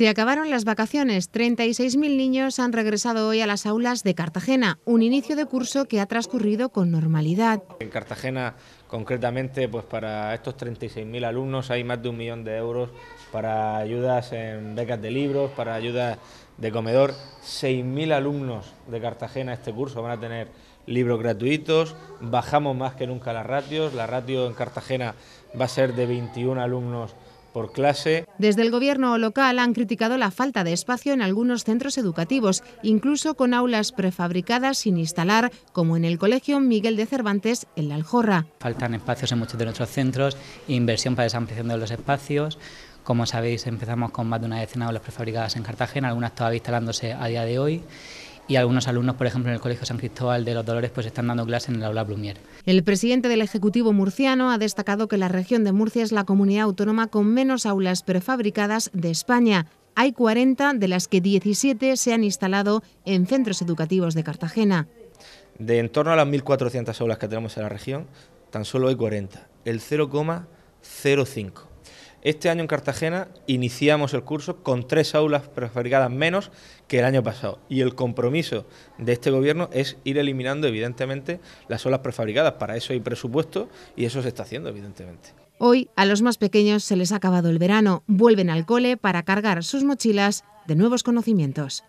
Se acabaron las vacaciones. 36.000 niños han regresado hoy a las aulas de Cartagena, un inicio de curso que ha transcurrido con normalidad. En Cartagena, concretamente, pues para estos 36.000 alumnos hay más de un millón de euros para ayudas en becas de libros, para ayudas de comedor. 6.000 alumnos de Cartagena este curso van a tener libros gratuitos, bajamos más que nunca las ratios, la ratio en Cartagena va a ser de 21 alumnos clase. Desde el gobierno local han criticado la falta de espacio en algunos centros educativos, incluso con aulas prefabricadas sin instalar, como en el Colegio Miguel de Cervantes en La Aljorra. Faltan espacios en muchos de nuestros centros, inversión para esa ampliación de los espacios. Como sabéis, empezamos con más de una decena de aulas prefabricadas en Cartagena, algunas todavía instalándose a día de hoy y algunos alumnos, por ejemplo, en el Colegio San Cristóbal de los Dolores, pues están dando clase en el aula Blumier. El presidente del Ejecutivo murciano ha destacado que la región de Murcia es la comunidad autónoma con menos aulas prefabricadas de España. Hay 40, de las que 17 se han instalado en centros educativos de Cartagena. De en torno a las 1.400 aulas que tenemos en la región, tan solo hay 40, el 0,05. Este año en Cartagena iniciamos el curso con tres aulas prefabricadas menos que el año pasado. Y el compromiso de este gobierno es ir eliminando, evidentemente, las aulas prefabricadas. Para eso hay presupuesto y eso se está haciendo, evidentemente. Hoy a los más pequeños se les ha acabado el verano. Vuelven al cole para cargar sus mochilas de nuevos conocimientos.